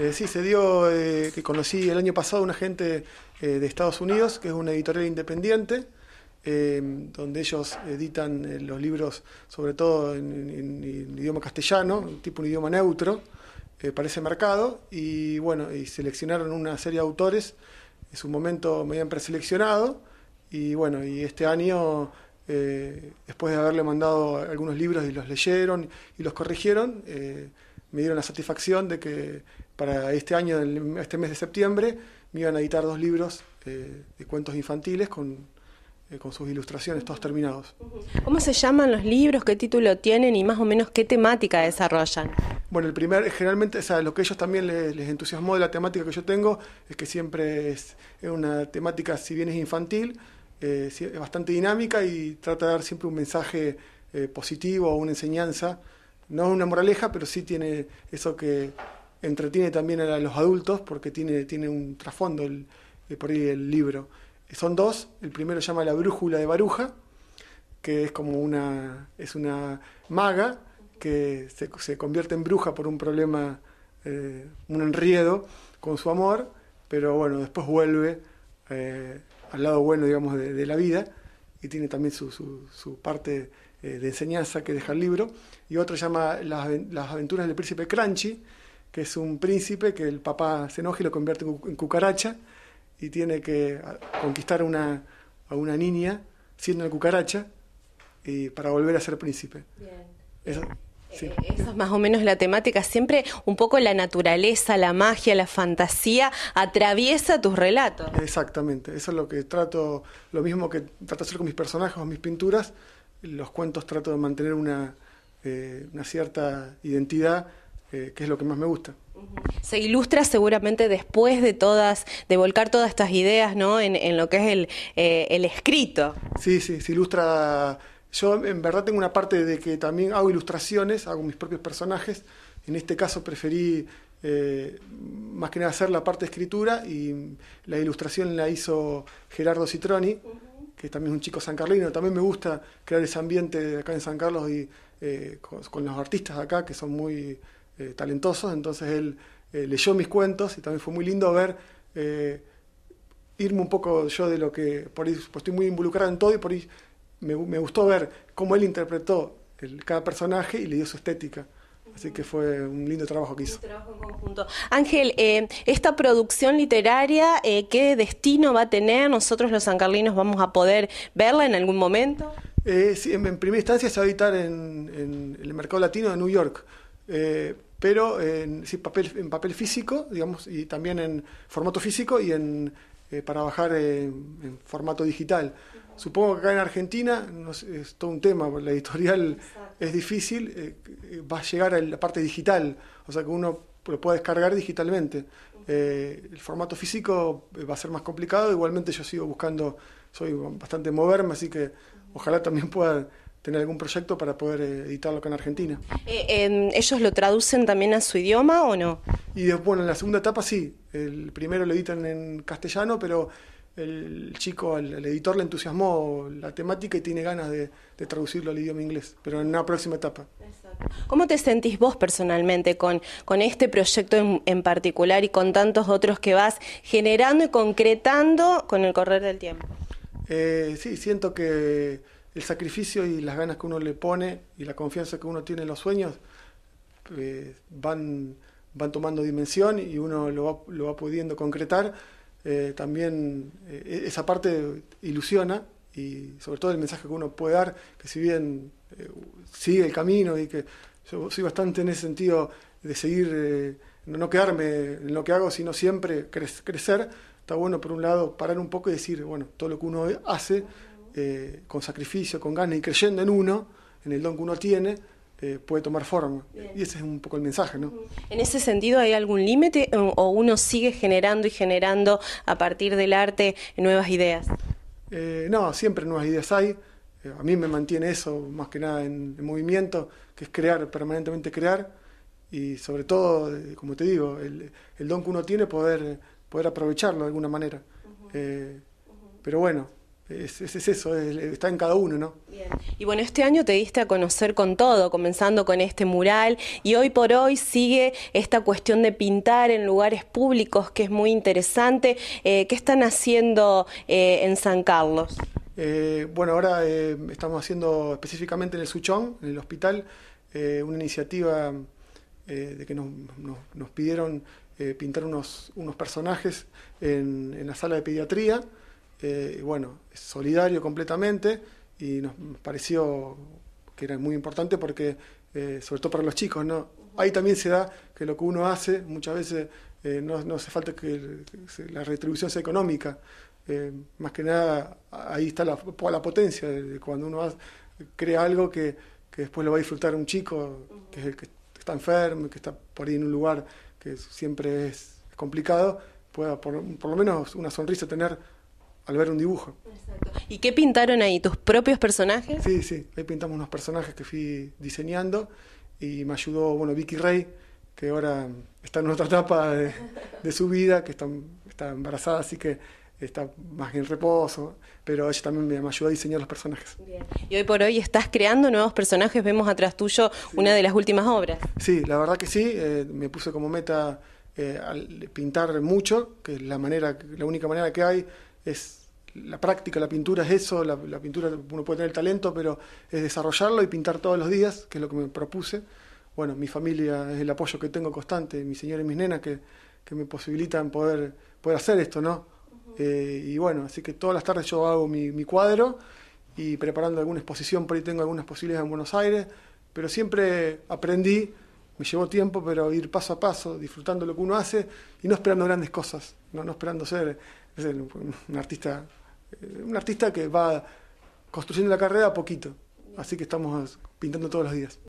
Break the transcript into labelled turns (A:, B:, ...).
A: Eh, sí, se dio eh, que conocí el año pasado una gente eh, de Estados Unidos, que es una editorial independiente, em, donde ellos editan los libros, sobre todo en, idioma castellano, tipo un idioma neutro, para ese mercado, y bueno, y seleccionaron una serie de autores, en su momento me habían preseleccionado, y bueno, y este año después de haberle mandado algunos libros y los leyeron y los corrigieron, me dieron la satisfacción de que para este año, este mes de septiembre, me iban a editar dos libros eh, de cuentos infantiles con, eh, con sus ilustraciones, todos terminados.
B: ¿Cómo se llaman los libros? ¿Qué título tienen? Y más o menos, ¿qué temática desarrollan?
A: Bueno, el primer, generalmente, o sea, lo que ellos también les, les, entusiasmó de la temática que yo tengo es que siempre es, una temática, si bien es infantil, eh, es bastante dinámica y trata de dar siempre un mensaje positivo o una enseñanza no es una moraleja, pero sí tiene eso que entretiene también a los adultos porque tiene, tiene un trasfondo eh, por ahí el libro. Son dos, el primero se llama La Brújula de Baruja, que es como una, es una maga que se, convierte en bruja por un problema, eh, un enriedo con su amor, pero bueno, después vuelve eh, al lado bueno, digamos, de, la vida y tiene también su, su, su parte eh, de enseñanza que deja el libro, y otro llama las, aventuras del príncipe Crunchy, que es un príncipe que el papá se enoja y lo convierte en cucaracha, y tiene que conquistar a una niña siendo una cucaracha y para volver a ser príncipe. Eh, eh,
B: esa es más o menos la temática. Siempre un poco la naturaleza, la magia, la fantasía atraviesa tus relatos.
A: Exactamente. Eso es lo que trato, lo mismo que trato hacer con mis personajes, o mis pinturas, los cuentos trato de mantener una, eh, cierta identidad, eh, que es lo que más me gusta. Se
B: ilustra seguramente después de todas, de volcar todas estas ideas ¿no? en, lo que es
A: eh, el, escrito. Sí, sí, se ilustra. Yo en verdad tengo una parte de que también hago ilustraciones, hago mis propios personajes. En este caso preferí más que nada hacer la parte de escritura y la ilustración la hizo Gerardo Citroni que también es un chico san sancarlino, también me gusta crear ese ambiente acá en San Carlos y eh, con, los artistas de acá que son muy eh, talentosos, entonces él eh, leyó mis cuentos y también fue muy lindo ver, irme un poco yo de lo que, por ahí pues estoy muy involucrado en todo y por ahí me, gustó ver cómo él interpretó cada personaje y le dio su estética. Así que fue un lindo trabajo que hizo. trabajo
B: conjunto. Ángel, eh, esta producción literaria, eh, ¿qué destino va a tener? ¿Nosotros los sancarlinos vamos a poder verla en algún momento?
A: Eh, en, primera instancia se va a editar en, el mercado latino de New York, pero en, sí, papel, en papel físico, digamos, y también en formato físico y en eh, para bajar en, formato digital. Supongo que acá en Argentina no es todo un tema, la editorial es difícil, eh, eh, va a llegar a la parte digital, o sea que uno lo puede descargar digitalmente. el formato físico va a ser más complicado, igualmente yo sigo buscando, soy bastante moverme, así que ojalá también pueda tener algún proyecto para poder editarlo acá en Argentina. Em, ¿Ellos lo traducen también a su idioma o no? Y después, bueno, en la segunda etapa sí, el primero lo editan en castellano, pero el chico, el, editor le entusiasmó la temática y tiene ganas de, traducirlo al idioma inglés, pero en una próxima etapa.
B: ¿Cómo te sentís vos personalmente con, este proyecto en, particular y con tantos otros que vas generando y concretando con el correr del tiempo?
A: Eh, sí, siento que el sacrificio y las ganas que uno le pone y la confianza que uno tiene en los sueños eh, van van tomando dimensión y uno lo va, lo va pudiendo concretar, eh, también eh, esa parte ilusiona y sobre todo el mensaje que uno puede dar, que si bien eh, sigue el camino y que yo soy bastante en ese sentido de seguir, no quedarme en lo que hago, sino siempre crecer, está bueno por un lado parar un poco y decir, bueno, todo lo que uno hace con sacrificio, con ganas y creyendo en uno, en el don que uno tiene, eh, puede tomar forma. Y ese es un poco el mensaje, ¿no?
B: En ese sentido, ¿hay algún límite o uno sigue generando y generando a partir del arte nuevas ideas?
A: Eh, no, siempre nuevas ideas hay. Eh, a mí me mantiene eso, más que nada en, movimiento, que es crear, permanentemente crear. Y sobre todo, como te digo, el, don que uno tiene, poder, poder aprovecharlo de alguna manera. Pero bueno, es, es, eso, está en cada uno, ¿no?
B: Y bueno, este año te diste a conocer con todo, comenzando con este mural, y hoy por hoy sigue esta cuestión de pintar en lugares públicos, que es muy interesante. Eh, ¿Qué están haciendo eh, en San
A: Carlos? Eh, bueno, ahora estamos haciendo específicamente en el Suchón, en el hospital, una iniciativa de que nos, nos, pidieron pintar unos, personajes en, en la sala de pediatría. Eh, bueno, es solidario completamente y nos pareció que era muy importante porque, eh, sobre todo para los chicos, ¿no? Ahí también se da que lo que uno hace, muchas veces eh, no, hace falta que la retribución sea económica. más que nada, ahí está la, la potencia de cuando uno crea algo que, después lo va a disfrutar un chico que es el que está enfermo, que está por ahí en un lugar que siempre es complicado, pueda por lo menos una sonrisa tener al ver un dibujo. ¿Y qué pintaron ahí? ¿Tus propios personajes? Sí, sí, ahí pintamos unos personajes que fui diseñando y me ayudó, bueno, Vicky Rey, que ahora está en otra etapa de, su vida, que está, está, embarazada, así que está más en reposo, pero ella también me, ayuda ayudó a diseñar los personajes.
B: Y hoy por hoy estás creando nuevos personajes, vemos
A: atrás tuyo
B: una de las últimas obras.
A: Sí, la verdad que sí, eh, me puse como meta eh, pintar mucho, que es la, manera, la única manera que hay es la práctica, la pintura es eso, la, pintura uno puede tener talento, pero es desarrollarlo y pintar todos los días, que es lo que me propuse. Bueno, mi familia es el apoyo que tengo constante, mi señora y mis nenas que, me posibilitan poder, poder hacer esto, ¿no? Eh, y bueno, así que todas las tardes yo hago mi, cuadro y preparando alguna exposición, por ahí tengo algunas posibilidades en Buenos Aires, pero siempre aprendí, me llevó tiempo, pero ir paso a paso, disfrutando lo que uno hace y no esperando grandes cosas, no, no esperando ser es un artista, eh, un artista que va construyendo la carrera a poquito. Así que estamos pintando todos los días.